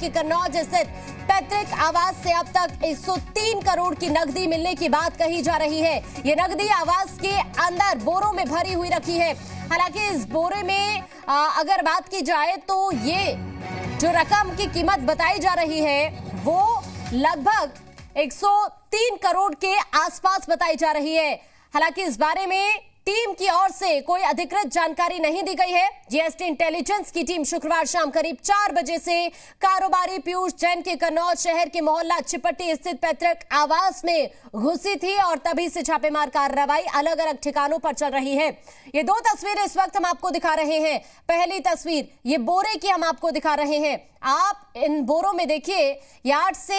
कि कन्नौज स्थित पैतृक आवास से अब तक 103 करोड़ की नकदी मिलने की बात कही जा रही है ये नकदी आवास के अंदर बोरों में भरी हुई रखी है हालांकि इस बोरे में आ, अगर बात की जाए तो ये जो रकम की कीमत बताई जा रही है वो लगभग 103 करोड़ के आसपास बताई जा रही है हालांकि इस बारे में टीम की ओर से कोई अधिकृत जानकारी नहीं दी गई है जीएसटी इंटेलिजेंस की टीम शुक्रवार शाम करीब चार बजे से कारोबारी पीयूष जैन के कन्नौज शहर के मोहल्ला चिपट्टी स्थित पैतृक आवास में घुसी थी और तभी से छापेमार कार्रवाई अलग अलग ठिकानों पर चल रही है ये दो तस्वीरें इस वक्त हम आपको दिखा रहे हैं पहली तस्वीर ये बोरे की हम आपको दिखा रहे हैं आप इन बोरों में देखिए आठ से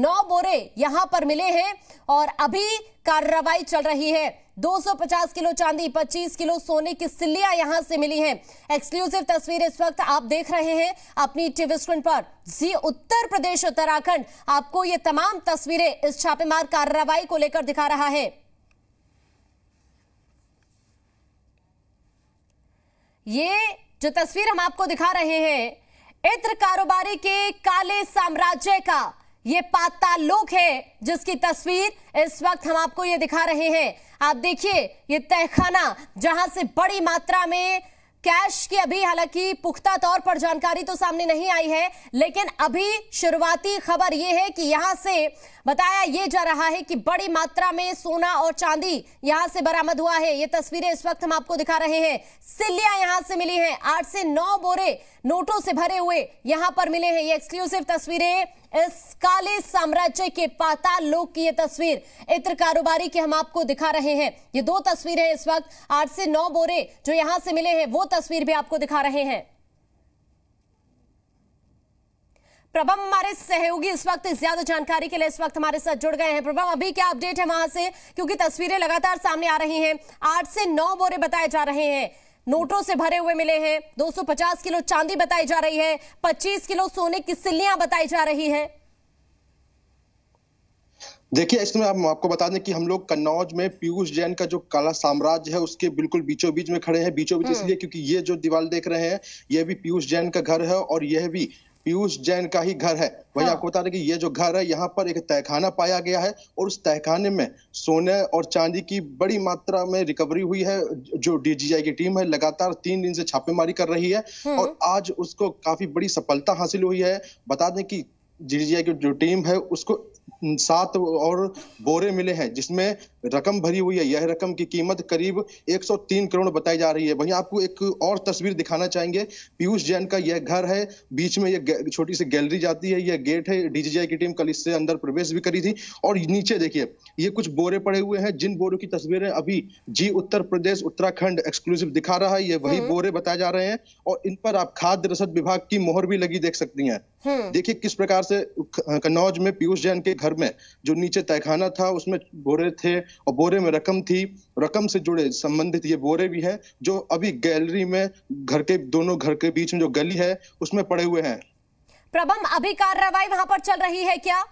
नौ बोरे यहां पर मिले हैं और अभी कार्रवाई चल रही है 250 किलो चांदी 25 किलो सोने की सिल्लियां यहां से मिली हैं एक्सक्लूसिव तस्वीर इस वक्त आप देख रहे हैं अपनी टीवी स्क्रीन पर जी उत्तर प्रदेश उत्तराखंड आपको ये तमाम तस्वीरें इस छापेमार कार्रवाई को लेकर दिखा रहा है ये जो तस्वीर हम आपको दिखा रहे हैं इत्र कारोबारी के काले साम्राज्य का ये पाता लोक है जिसकी तस्वीर इस वक्त हम आपको ये दिखा रहे हैं आप देखिए ये तहखाना जहां से बड़ी मात्रा में कैश की अभी हालांकि पुख्ता तौर पर जानकारी तो सामने नहीं आई है लेकिन अभी शुरुआती खबर यह है कि यहां से बताया ये जा रहा है कि बड़ी मात्रा में सोना और चांदी यहां से बरामद हुआ है ये तस्वीरें इस वक्त हम आपको दिखा रहे हैं सिल्लियां यहां से मिली हैं आठ से नौ बोरे नोटों से भरे हुए यहां पर मिले हैं ये एक्सक्लूसिव तस्वीरें इस काले साम्राज्य के पाताल लोक की ये तस्वीर इत्र कारोबारी की हम आपको दिखा रहे हैं ये दो तस्वीरें इस वक्त आठ से नौ बोरे जो यहां से मिले हैं वो तस्वीर भी आपको दिखा रहे हैं प्रभम हमारे सहयोगी इस वक्त ज्यादा जानकारी के लिए इस वक्त हमारे साथ जुड़ गए हैं प्रभम अभी क्या अपडेट है वहां से क्योंकि तस्वीरें लगातार सामने आ रही हैं आठ से नौ बोरे बताए जा रहे हैं नोटों से भरे हुए मिले हैं 250 किलो चांदी बताई जा रही है 25 किलो सोने की सिल्लियां बताई जा रही है देखिए इसमें हम आपको बता दें कि हम लोग कन्नौज में पीयूष जैन का जो काला साम्राज्य है उसके बिल्कुल बीचों बीच में खड़े हैं बीचों बीच हम्म। इसलिए क्योंकि ये जो दीवार देख रहे हैं यह भी पीयूष जैन का घर है और यह भी पीयूष जैन का ही घर है वही हाँ। आपको बता दें कि ये जो घर है यहाँ पर एक तहखाना पाया गया है और उस तहखाने में सोने और चांदी की बड़ी मात्रा में रिकवरी हुई है जो डीजीआई की टीम है लगातार तीन दिन से छापेमारी कर रही है हम्म। और आज उसको काफी बड़ी सफलता हासिल हुई है बता दें कि डीजीआई की जो टीम है उसको सात और बोरे मिले हैं जिसमें रकम भरी हुई है यह रकम की कीमत करीब 103 करोड़ बताई जा रही है वहीं आपको एक और तस्वीर दिखाना चाहेंगे पीयूष जैन का यह घर है बीच में यह छोटी सी गैलरी जाती है यह गेट है डीजीआई की टीम कल इससे अंदर प्रवेश भी करी थी और नीचे देखिए ये कुछ बोरे पड़े हुए हैं जिन बोरों की तस्वीरें अभी जी उत्तर प्रदेश उत्तराखंड एक्सक्लूसिव दिखा रहा है ये वही हम्म। बोरे बताए जा रहे हैं और इन पर आप खाद्य रसद विभाग की मोहर भी लगी देख सकती है हम्म। देखिए किस प्रकार से कन्नौज में पीयूष जैन के घर में जो नीचे तहखाना था उसमें बोरे थे और बोरे में रकम थी रकम से जुड़े संबंधित ये बोरे भी हैं जो अभी गैलरी में घर के दोनों घर के बीच में जो गली है उसमें पड़े हुए हैं प्रबम अभी कार्रवाई वहां पर चल रही है क्या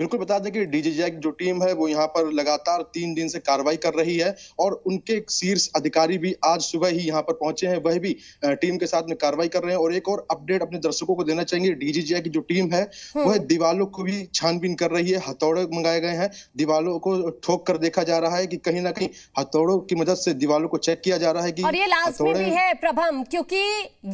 बिल्कुल बता दें कि डीजीजीआई की जो टीम है वो यहाँ पर लगातार तीन दिन से कार्रवाई कर रही है और उनके शीर्ष अधिकारी भी आज सुबह ही यहाँ पर पहुंचे हैं वह भी टीम के साथ में कार्रवाई कर रहे हैं और एक और अपडेट अपने दर्शकों को देना चाहेंगे डीजीजीआई की जो टीम है हम्म। वह दीवालों को भी छानबीन कर रही है हथौड़े मंगाए गए हैं दीवालों को ठोक कर देखा जा रहा है की कहीं ना कहीं हथौड़ों की मदद से दीवालों को चेक किया जा रहा है की है प्रभम क्योंकि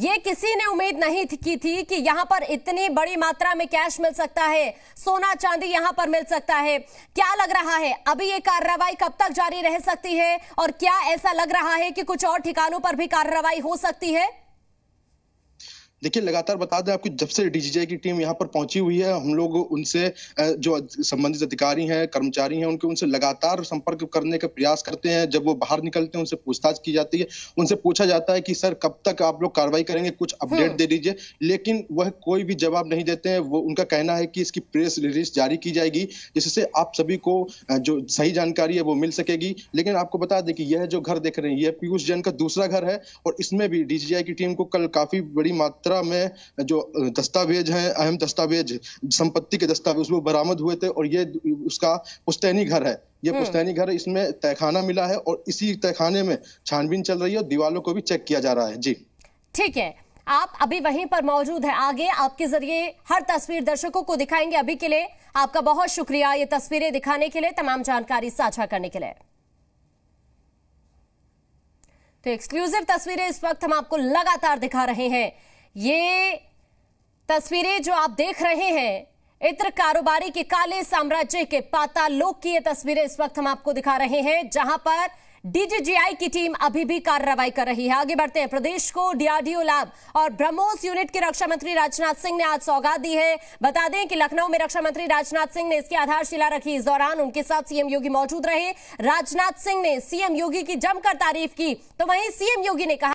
ये किसी ने उम्मीद नहीं की थी कि यहाँ पर इतनी बड़ी मात्रा में कैश मिल सकता है सोना चांदी यहां पर मिल सकता है क्या लग रहा है अभी ये कार्रवाई कब तक जारी रह सकती है और क्या ऐसा लग रहा है कि कुछ और ठिकानों पर भी कार्रवाई हो सकती है देखिए लगातार बता दें आपको जब से डीजीजे की टीम यहाँ पर पहुंची हुई है हम लोग उनसे जो संबंधित अधिकारी हैं कर्मचारी हैं उनके उनसे लगातार संपर्क करने का प्रयास करते हैं जब वो बाहर निकलते हैं उनसे पूछताछ की जाती है उनसे पूछा जाता है कि सर कब तक आप लोग कार्रवाई करेंगे कुछ अपडेट हाँ। दे दीजिए लेकिन वह कोई भी जवाब नहीं देते हैं वो उनका कहना है कि इसकी प्रेस रिलीज जारी की जाएगी जिससे आप सभी को जो सही जानकारी है वो मिल सकेगी लेकिन आपको बता दें कि यह जो घर देख रहे हैं यह पीयूष जैन का दूसरा घर है और इसमें भी डीजीआई की टीम को कल काफी बड़ी मात्रा सत्रह में जो दस्तावेज हैं अहम दस्तावेज संपत्ति के दस्तावेज उसमें बरामद हुए थे और ये उसका पुस्तैनी घर है ये हम्म। पुस्तैनी घर इसमें तहखाना मिला है और इसी तहखाने में छानबीन चल रही है और दीवारों को भी चेक किया जा रहा है जी ठीक है आप अभी वहीं पर मौजूद हैं आगे आपके जरिए हर तस्वीर दर्शकों को दिखाएंगे अभी के लिए आपका बहुत शुक्रिया ये तस्वीरें दिखाने के लिए तमाम जानकारी साझा करने के लिए तो एक्सक्लूसिव तस्वीरें इस वक्त हम आपको लगातार दिखा रहे हैं ये तस्वीरें जो आप देख रहे हैं इत्र कारोबारी के काले साम्राज्य के पाता लोक की ये तस्वीरें इस वक्त हम आपको दिखा रहे हैं जहां पर डीजीजीआई की टीम अभी भी कार्रवाई कर रही है आगे बढ़ते हैं प्रदेश को डीआरडीओ लैब और ब्रह्मोस यूनिट के रक्षा मंत्री राजनाथ सिंह ने आज सौगात दी है बता दें कि लखनऊ में रक्षा मंत्री राजनाथ सिंह ने इसकी आधारशिला रखी इस दौरान उनके साथ सीएम योगी मौजूद रहे राजनाथ सिंह ने सीएम योगी की जमकर तारीफ की तो वहीं सीएम योगी ने कहा